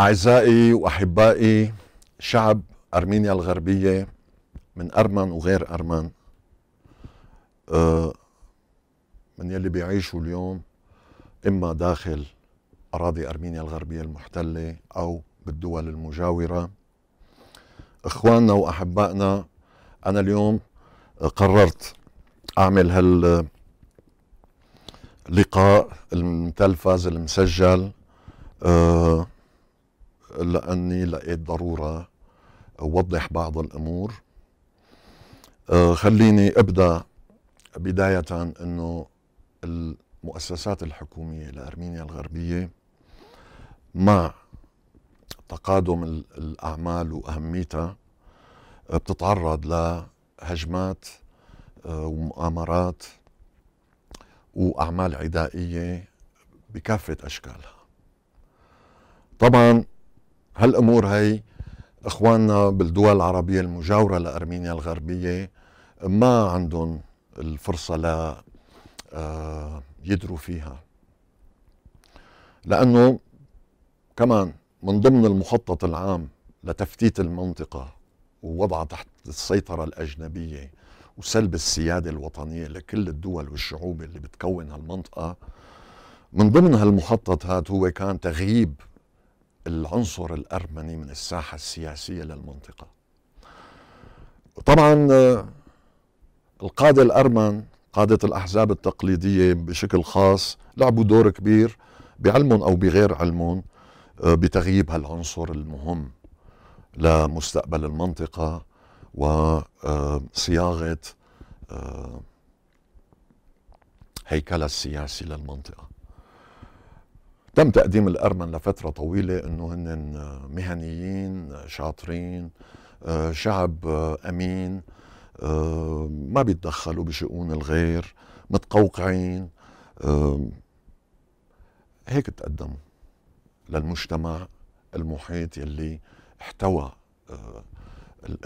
أعزائي وأحبائي شعب أرمينيا الغربية من أرمن وغير أرمن آه، من يلي بيعيشوا اليوم إما داخل أراضي أرمينيا الغربية المحتلة أو بالدول المجاورة إخواننا وأحبائنا أنا اليوم قررت أعمل هال لقاء المتلفز المسجل أه لاني لقيت ضروره اوضح بعض الامور آه، خليني ابدا بدايه انه المؤسسات الحكوميه لارمينيا الغربيه مع تقادم الاعمال واهميتها آه، بتتعرض لهجمات آه، ومؤامرات واعمال عدائيه بكافه اشكالها طبعا هالامور هي اخواننا بالدول العربيه المجاوره لارمينيا الغربيه ما عندهم الفرصه ل آه، يدروا فيها لانه كمان من ضمن المخطط العام لتفتيت المنطقه ووضعها تحت السيطره الاجنبيه وسلب السياده الوطنيه لكل الدول والشعوب اللي بتكون هالمنطقه من ضمن هالمخطط هذا هو كان تغييب العنصر الأرمني من الساحة السياسية للمنطقة طبعا آه، القادة الأرمن قادة الأحزاب التقليدية بشكل خاص لعبوا دور كبير بعلمهم أو بغير علمهم آه، بتغييب هالعنصر المهم لمستقبل المنطقة وصياغة آه، هيكلها السياسي للمنطقة تم تقديم الأرمن لفترة طويلة أنه هن آه، مهنيين آه، شاطرين آه، شعب أمين ما بيتدخلوا بشؤون الغير متقوقعين هيك تقدموا للمجتمع المحيط يلي احتوى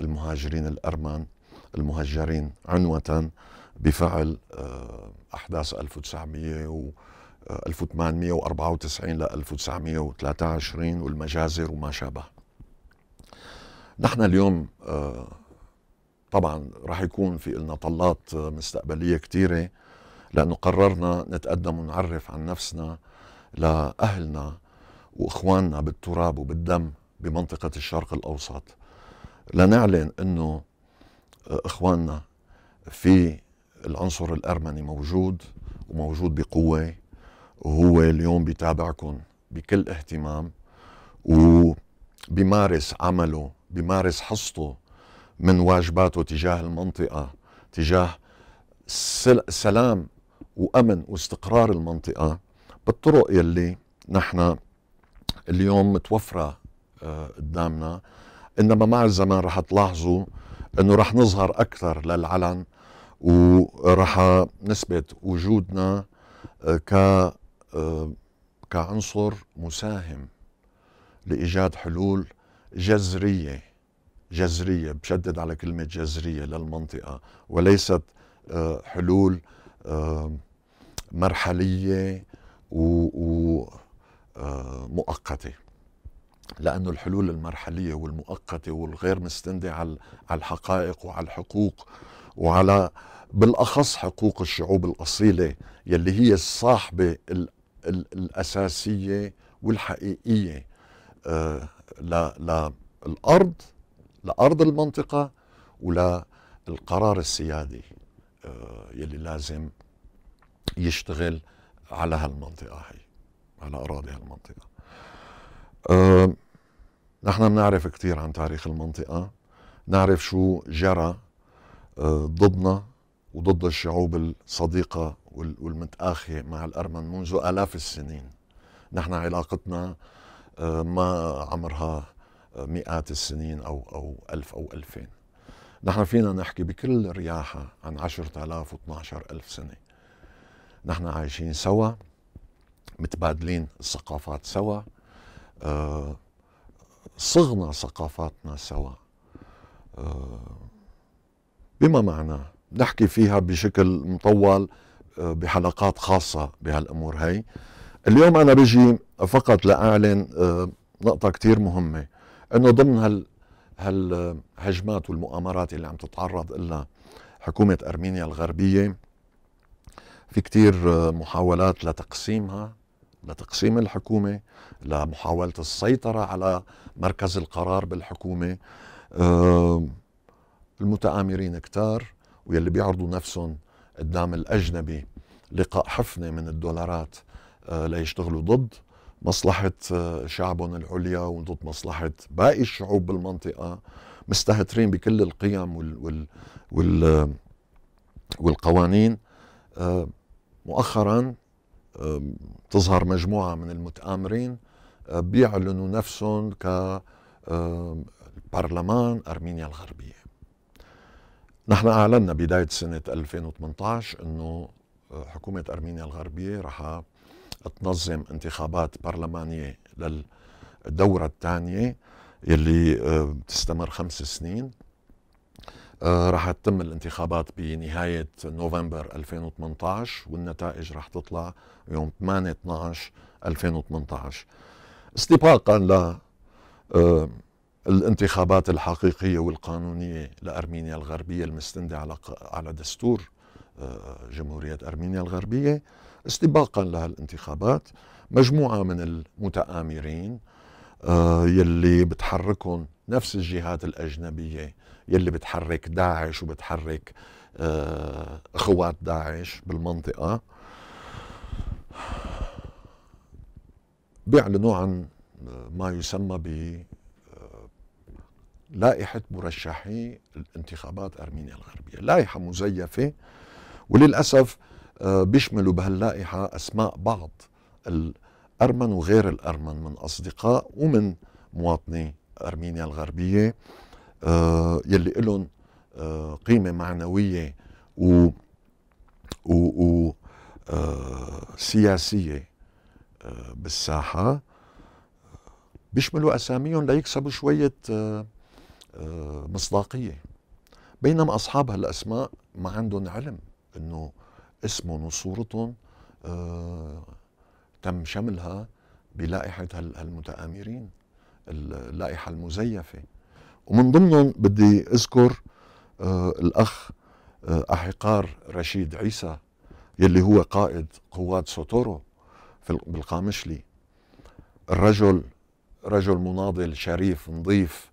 المهاجرين الأرمن المهجرين عنوة بفعل أحداث 1900 و 1894 ل 1923 والمجازر وما شابه نحن اليوم آه، طبعا راح يكون في لنا طلات آه، مستقبليه كثيره لانه قررنا نتقدم ونعرف عن نفسنا لاهلنا واخواننا بالتراب وبالدم بمنطقه الشرق الاوسط لنعلن انه آه، اخواننا في العنصر الارمني موجود وموجود بقوه وهو اليوم بيتابعكم بكل اهتمام وبيمارس عمله بيمارس حصته من واجباته تجاه المنطقة تجاه سلام وأمن واستقرار المنطقة بالطرق يلي نحن اليوم متوفرة آه، قدامنا إنما مع الزمان رح تلاحظوا إنه رح نظهر أكثر للعلن ورح نثبت وجودنا آه، ك كعنصر مساهم لايجاد حلول جذريه جذريه بشدد على كلمه جذريه للمنطقه وليست آه، حلول آه، مرحليه ومؤقته آه، لأن الحلول المرحلية والمؤقتة والغير مستندة على الحقائق وعلى الحقوق وعلى بالأخص حقوق الشعوب الأصيلة يلي هي الصاحبة الأساسية والحقيقية آه، للأرض لأرض المنطقة وللقرار السيادي آه، يلي لازم يشتغل على هالمنطقة هي على أراضي هالمنطقة آه، نحن بنعرف كثير عن تاريخ المنطقة نعرف شو جرى ضدنا وضد الشعوب الصديقة والمتآخي مع الأرمن منذ آلاف السنين نحن علاقتنا آه، ما عمرها آه، مئات السنين أو أو ألف أو ألفين نحن فينا نحكي بكل رياحة عن عشرة آلاف واثناشر ألف سنة نحن عايشين سوا متبادلين الثقافات سوا آه، صغنا ثقافاتنا سوا بما معناه نحكي فيها بشكل مطول بحلقات خاصة بهالأمور هي اليوم أنا بجي فقط لأعلن آه، نقطة كتير مهمة أنه ضمن هال هالهجمات والمؤامرات اللي عم تتعرض لها حكومة أرمينيا الغربية في كتير آه، محاولات لتقسيمها لتقسيم الحكومة لمحاولة السيطرة على مركز القرار بالحكومة آه، المتآمرين كتار ويلي بيعرضوا نفسهم قدام الأجنبي لقاء حفنة من الدولارات آه، ليشتغلوا ضد مصلحة آه، شعبهم العليا وضد مصلحة باقي الشعوب بالمنطقة مستهترين بكل القيم وال وال وال والقوانين آه، مؤخرا تظهر مجموعة من المتآمرين بيعلنوا نفسهم ك برلمان أرمينيا الغربية نحن اعلنا بدايه سنه 2018 انه آه، حكومه ارمينيا الغربيه رح تنظم انتخابات برلمانيه للدوره الثانيه يلي آه، بتستمر خمس سنين آه، رح تتم الانتخابات بنهاية نوفمبر 2018 والنتائج رح تطلع يوم 8 12 2018 استباقا ل الانتخابات الحقيقيه والقانونيه لارمينيا الغربيه المستنده على على دستور آه، جمهوريه ارمينيا الغربيه استباقا لهالانتخابات مجموعه من المتآمرين آه، يلي بتحركهم نفس الجهات الاجنبيه يلي بتحرك داعش وبتحرك آه، اخوات داعش بالمنطقه بيعلنوا عن ما يسمى ب لائحة مرشحي الانتخابات أرمينيا الغربية لائحة مزيفة وللأسف آه، بيشملوا بهاللائحة أسماء بعض الأرمن وغير الأرمن من أصدقاء ومن مواطني أرمينيا الغربية آه، يلي لهم آه، قيمة معنوية و و, و سياسية بالساحة بيشملوا أساميهم ليكسبوا شوية آه، مصداقية بينما أصحاب هالأسماء ما عندهم علم أنه اسمهم وصورتهم آه، تم شملها بلائحة هالمتآمرين اللائحة المزيفة ومن ضمنهم بدي أذكر آه، الأخ أحقار رشيد عيسى يلي هو قائد قوات سوتورو بالقامشلي الرجل رجل مناضل شريف نظيف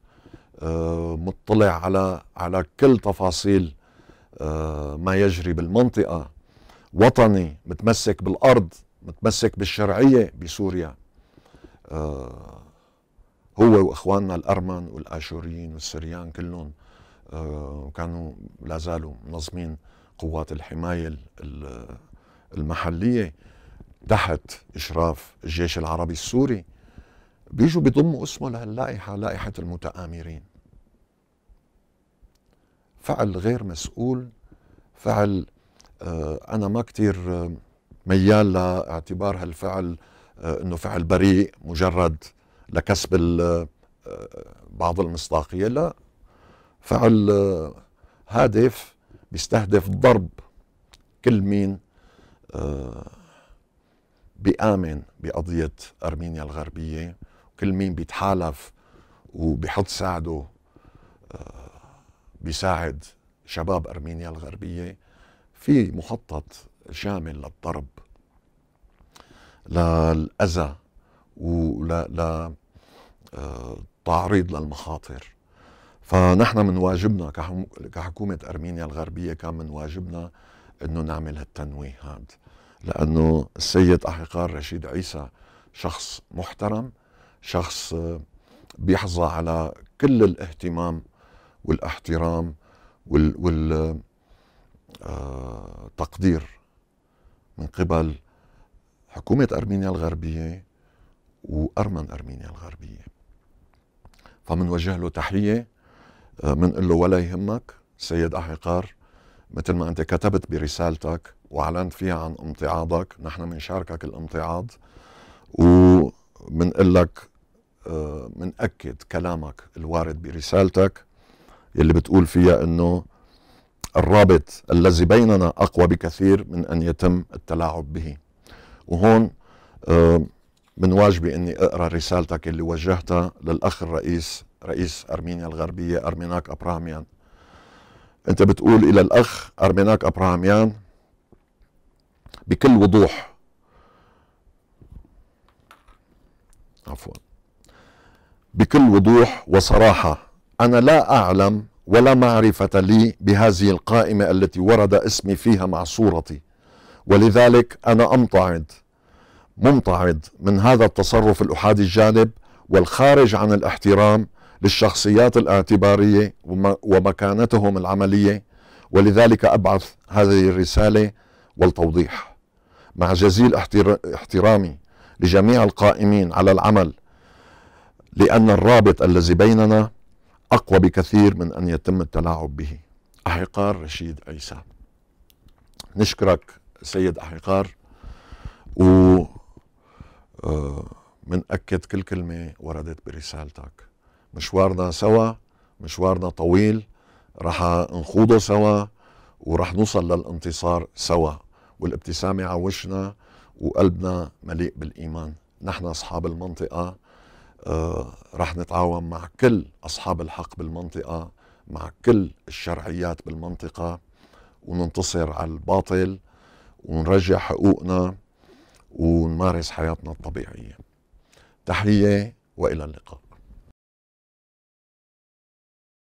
آه، مطلع على على كل تفاصيل آه، ما يجري بالمنطقه وطني متمسك بالارض متمسك بالشرعيه بسوريا آه، هو واخواننا الارمن والاشوريين والسريان كلهم كانوا لا زالوا منظمين قوات الحمايه المحليه تحت اشراف الجيش العربي السوري بيجوا بيضموا اسمه لهاللائحه لائحه المتآمرين فعل غير مسؤول فعل آه، أنا ما كتير آه، ميال لاعتبار هالفعل آه، أنه فعل بريء مجرد لكسب بعض المصداقية لا فعل هادف بيستهدف ضرب كل مين بآمن بقضية أرمينيا الغربية كل مين بيتحالف وبيحط ساعده بيساعد شباب ارمينيا الغربيه في مخطط شامل للضرب للاذى ولا آه، تعريض للمخاطر فنحن من واجبنا كحكومة أرمينيا الغربية كان من واجبنا أنه نعمل هالتنويه هذا لأنه السيد أحقار رشيد عيسى شخص محترم شخص آه، بيحظى على كل الاهتمام والاحترام وال, وال آه، تقدير من قبل حكومة أرمينيا الغربية وأرمن أرمينيا الغربية فمنوجه له تحية آه، من له ولا يهمك سيد أحقار مثل ما أنت كتبت برسالتك وأعلنت فيها عن امتعاضك نحن بنشاركك الامتعاض ومن لك أكد آه، كلامك الوارد برسالتك يلي بتقول فيها انه الرابط الذي بيننا اقوى بكثير من ان يتم التلاعب به وهون آه، من واجبي اني اقرا رسالتك اللي وجهتها للاخ الرئيس رئيس ارمينيا الغربيه ارميناك ابراميان انت بتقول الى الاخ ارميناك ابراميان بكل وضوح عفوا بكل وضوح وصراحه أنا لا أعلم ولا معرفة لي بهذه القائمة التي ورد اسمي فيها مع صورتي ولذلك أنا أمتعض ممتعض من هذا التصرف الأحادي الجانب والخارج عن الاحترام للشخصيات الاعتبارية ومكانتهم العملية ولذلك أبعث هذه الرسالة والتوضيح مع جزيل احترامي لجميع القائمين على العمل لأن الرابط الذي بيننا أقوى بكثير من أن يتم التلاعب به أحقار رشيد عيسى نشكرك سيد أحقار و آه، منأكد كل كلمة وردت برسالتك مشوارنا سوا مشوارنا طويل رح نخوضه سوا ورح نوصل للانتصار سوا والابتسامة على وشنا وقلبنا مليء بالإيمان نحن أصحاب المنطقة آه، رح نتعاون مع كل أصحاب الحق بالمنطقة مع كل الشرعيات بالمنطقة وننتصر على الباطل ونرجع حقوقنا ونمارس حياتنا الطبيعية تحية وإلى اللقاء